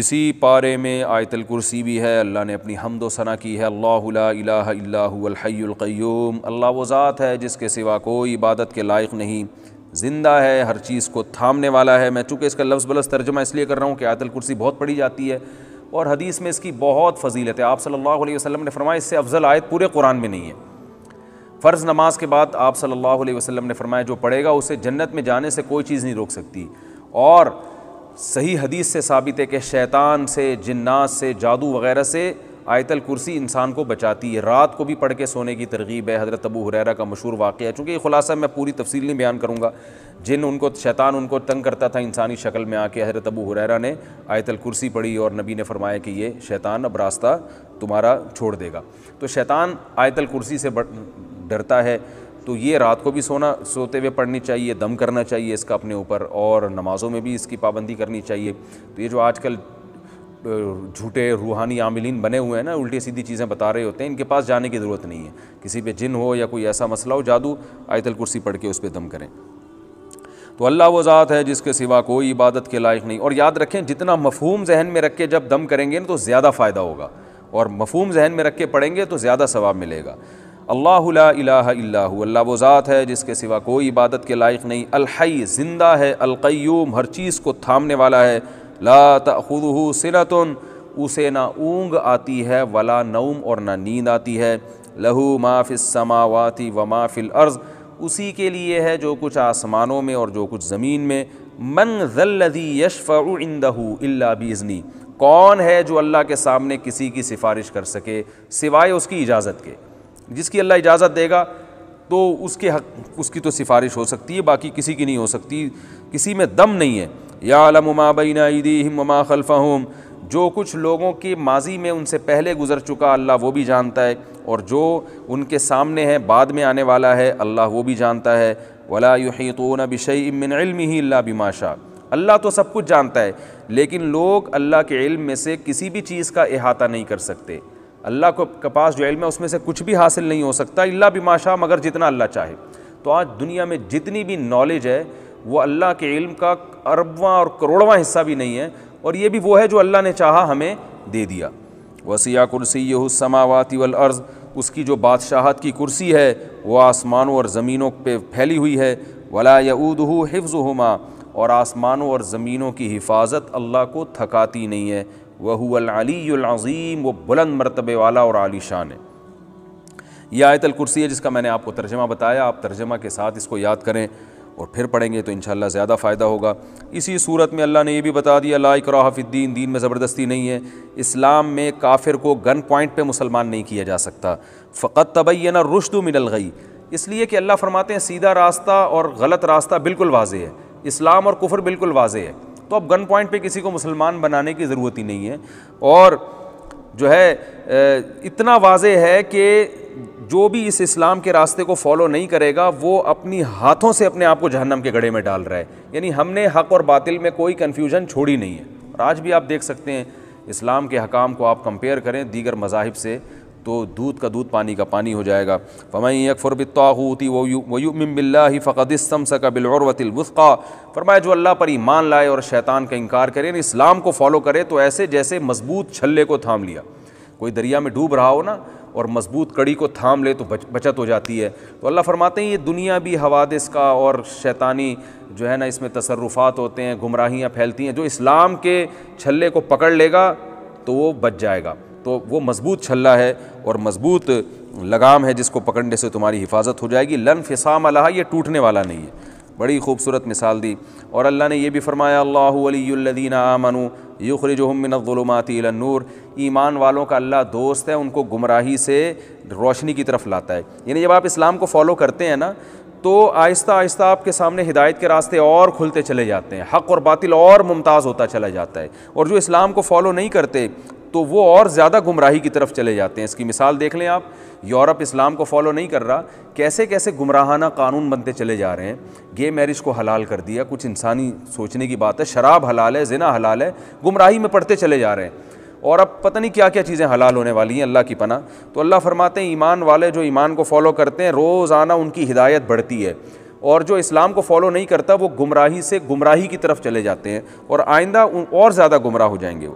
इसी पारे में आयतल कुर्सी भी है अल्लाह ने अपनी हमदो सना की है अल्लाहल्लाहल्लाहल्है्यूम अल्ला वो ज़ात है जिसके सिवा कोई इबादत के लायक नहीं ज़िंदा है हर चीज़ को थामने वाला है मैं चूँकि इसका लफ्ज़ बलस तर्जमा इसलिए कर रहा हूँ कि आयतल कुर्सी बहुत पढ़ी जाती है और हदीस में इसकी बहुत फजीलत है आप सल्लल्लाहु वसम ने फरमाया इससे अफजल आयत पूरे कुरान में नहीं है फ़र्ज़ नमाज के बाद आप सल्लल्लाहु अलैहि ने फरमाया जो पढ़ेगा उसे जन्नत में जाने से कोई चीज़ नहीं रोक सकती और सही हदीस से साबित है कि शैतान से जन्नात से जादू वगैरह से आयतल कुर्सी इंसान को बचाती है रात को भी पढ़ के सोने की तरगीब है हज़रत अबू हुरैरा का मशहूर वाक़ है चूँकि ये खुलासा मैं पूरी तफसील नहीं बयान करूँगा जिन उनको शैतान उनको तंग करता था इंसानी शक्ल में आके हज़रत अबू हुरैरा ने आयतल कुर्सी पढ़ी और नबी ने फरमाया कि ये शैतान अब रास्ता तुम्हारा छोड़ देगा तो शैतान आयतल कुर्सी से डरता है तो ये रात को भी सोना सोते हुए पढ़नी चाहिए दम करना चाहिए इसका अपने ऊपर और नमाज़ों में भी इसकी पाबंदी करनी चाहिए तो ये जो आजकल झूठे रूहानी आमिलीन बने हुए हैं ना उल्टी सीधी चीज़ें बता रहे होते हैं इनके पास जाने की ज़रूरत नहीं है किसी पे जिन हो या कोई ऐसा मसला हो जादू आयतल कुर्सी पढ़ के उस पर दम करें तो अल्लाह वो ज़ात है जिसके सिवा कोई इबादत के लायक नहीं और याद रखें जितना मफहूम जहन में रख के जब दम करेंगे ना तो ज़्यादा फ़ायदा होगा और मफहूम जहन में रख के पढ़ेंगे तो ज़्यादा सवाब मिलेगा अल्लाह इलाह अल्लाह वो ज़ात है जिसके सिवा कोई इबादत के लायक नहीं अलहई ज़िंदा है अलकयूम हर चीज़ को थामने वाला है ला तखुद सिनत उसे ना ऊँग आती है वला नौम और ना नींद आती है लहू माफिस समावाती व माफिल अर्ज़ उसी के लिए है जो कुछ आसमानों में और जो कुछ ज़मीन में मन जल्लदी यशफ़रदहू अल्ला बिजनी कौन है जो अल्लाह के सामने किसी की सिफारिश कर सके सिवाय उसकी इजाज़त के जिसकी अल्लाह इजाज़त देगा तो उसके हक उसकी तो सिफारिश हो सकती है बाकी किसी की नहीं हो सकती किसी में दम नहीं है या आलम माबिन ईदीम ममा जो कुछ लोगों के माजी में उनसे पहले गुज़र चुका अल्लाह वो भी जानता है और जो उनके सामने है बाद में आने वाला है अल्लाह वो भी जानता है वला तो बिशई इमिन ही अल्ला बिमाशा अल्लाह तो सब कुछ जानता है लेकिन लोग अल्लाह के इल्म में से किसी भी चीज़ का अहाता नहीं कर सकते अल्लाह को के पास जो इल्म है उसमें से कुछ भी हासिल नहीं हो सकता अल्लाह भी माशा मगर जितना अल्लाह चाहे तो आज दुनिया में जितनी भी नॉलेज है वो अल्लाह के इल्म का अरबवा और करोड़वा हिस्सा भी नहीं है और ये भी वो है जो अल्लाह ने चाहा हमें दे दिया वसिया कुर्सी यहसमावाती वल अर्ज़ उसकी जो बादशाहत की कुर्सी है वह आसमानों और ज़मीनों पर फैली हुई है वला यऊदहू हुमा और आसमानों और ज़मीनों की हिफाजत अल्लाह को थकाती नहीं है वहुअलअलीज़ीम वो बुलंद मरतबे वाला और आली शान है यह आयतल कुर्सी है जिसका मैंने आपको तर्जमा बताया आप तर्जमा के साथ इसको याद करें और फिर पढ़ेंगे तो इन ज़्यादा फ़ायदा होगा इसी सूरत में अल्लाह ने यह भी बता दिया ला कराफिद्दीन दीन में ज़बरदस्ती नहीं है इस्लाम में काफिर को गन पॉइंट पर मुसलमान नहीं किया जा सकता फ़क़त ना रुशद मिनल गई इसलिए कि अल्लाह फरमाते हैं सीधा रास्ता और गलत रास्ता बिल्कुल वाज है इस्लाम और कुफर बिल्कुल वाज है तो अब गन पॉइंट पे किसी को मुसलमान बनाने की ज़रूरत ही नहीं है और जो है इतना वाज है कि जो भी इस इस्लाम के रास्ते को फॉलो नहीं करेगा वो अपनी हाथों से अपने आप को जहन्नम के गढ़े में डाल रहा है यानी हमने हक और बातिल में कोई कन्फ्यूजन छोड़ी नहीं है और आज भी आप देख सकते हैं इस्लाम के हकाम को आप कंपेयर करें दीगर मजाहब से तो दूध का दूध पानी का पानी हो जाएगा फ़मई यकफ़ुर बिताहूती वयुमिल्ला फ़क़दिस्तम सका बिलौरवतिलवुस्का फरमाया जो अल्लाह पर ईमान लाए और शैतान का इनकार करे यानी इस्लाम को फॉलो करे तो ऐसे जैसे मजबूत छल्ले को थाम लिया कोई दरिया में डूब रहा हो ना और मजबूत कड़ी को थाम ले तो बचत हो जाती है तो अल्लाह फरमाते हैं ये दुनिया भी हवादिस का और शैतानी जो है ना इसमें तसरुफात होते हैं गुमराहियाँ फैलती हैं जो इस्लाम के छल्ले को पकड़ लेगा तो वो बच जाएगा तो वो मज़बूत छल्ला है और मज़बूत लगाम है जिसको पकड़ने से तुम्हारी हिफाजत हो जाएगी लन फ़िसाम अल्लाह ये टूटने वाला नहीं है बड़ी खूबसूरत मिसाल दी और अल्लाह ने यह भी फरमाया अल्लादीन आमनु नूर ईमान वालों का अल्लाह दोस्त है उनको गुमराही से रोशनी की तरफ लाता है यानी जब आप इस्लाम को फॉलो करते हैं ना तो आहिस्ता आहिस्ता आपके सामने हिदायत के रास्ते और खुलते चले जाते हैं हक़ और बातिल और मुमताज़ होता चला जाता है और जो इस्लाम को फॉलो नहीं करते तो वो और ज़्यादा गुमराही की तरफ चले जाते हैं इसकी मिसाल देख लें आप यूरोप इस्लाम को फॉलो नहीं कर रहा कैसे कैसे गुमराहाना कानून बनते चले जा रहे हैं गे मैरिज को हलाल कर दिया कुछ इंसानी सोचने की बात है शराब हलाल है जिना हलाल है गुमराही में पढ़ते चले जा रहे हैं और अब पता नहीं क्या क्या चीज़ें हलाल होने वाली हैं अल्लाह की पना तो अल्लाह फरमाते हैं ईमान वाले जो ईमान को फॉलो करते हैं रोज़ाना उनकी हिदायत बढ़ती है और जो इस्लाम को फॉलो नहीं करता वो गुमराही से गुमराही की तरफ चले जाते हैं और आइंदा और ज़्यादा गुमराह हो जाएंगे